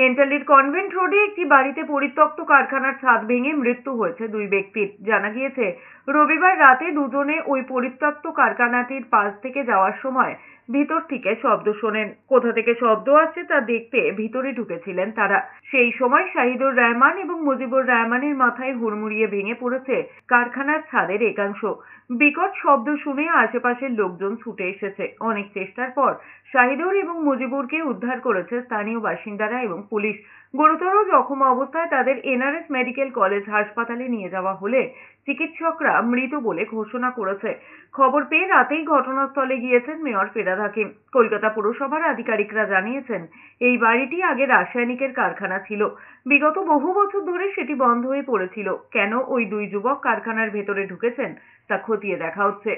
কেন্টালির convent রোডে একটি বাড়িতে পরিত্যক্ত কারখানার ছাদ ভেঙে মৃত্যু হয়েছে দুই ব্যক্তির জানা গিয়েছে রবিবার রাতে দুজনে ওই পরিত্যক্ত কারখানাটির পাশ থেকে যাওয়ার সময় ভিতর থেকে শব্দ শোনেন কোথা থেকে শব্দ আসছে তা দেখতে ভিতরে ঢুকেছিলেন তারা সেই সময় শাহিদুর রহমান এবং মুজিবুর রহমানের মাথায় হুড়মুড়িয়ে ভেঙে পড়েছে কারখানার ছাদের একাংশ বিকট শব্দ শুনে আশেপাশের লোকজন ছুটে এসেছে অনেক চেষ্টার পর শাহিদুর এবং মুজিবুরকে উদ্ধার করেছে স্থানীয় বাসিন্দারা এবং পুলিশ গুরুতর জখম অবস্থায় তাদের এনআরএস মেডিকেল কলেজ হাসপাতালে নিয়ে যাওয়া হলে চিকিৎসকরা মৃত বলে ঘোষণা করেছে খবর পেয়ে রাতেই ঘটনাস্থলে গিয়েছেন মেয়র ফেরাদ হাকিম কলকাতা পুরসভার আধিকারিকরা জানিয়েছেন এই বাড়িটি আগে রাসায়নিকের কারখানা ছিল বিগত বহু বছর ধরে সেটি বন্ধ হয়ে পড়েছিল কেন ওই দুই যুবক কারখানার ভেতরে ঢুকেছেন তা খতিয়ে দেখা হচ্ছে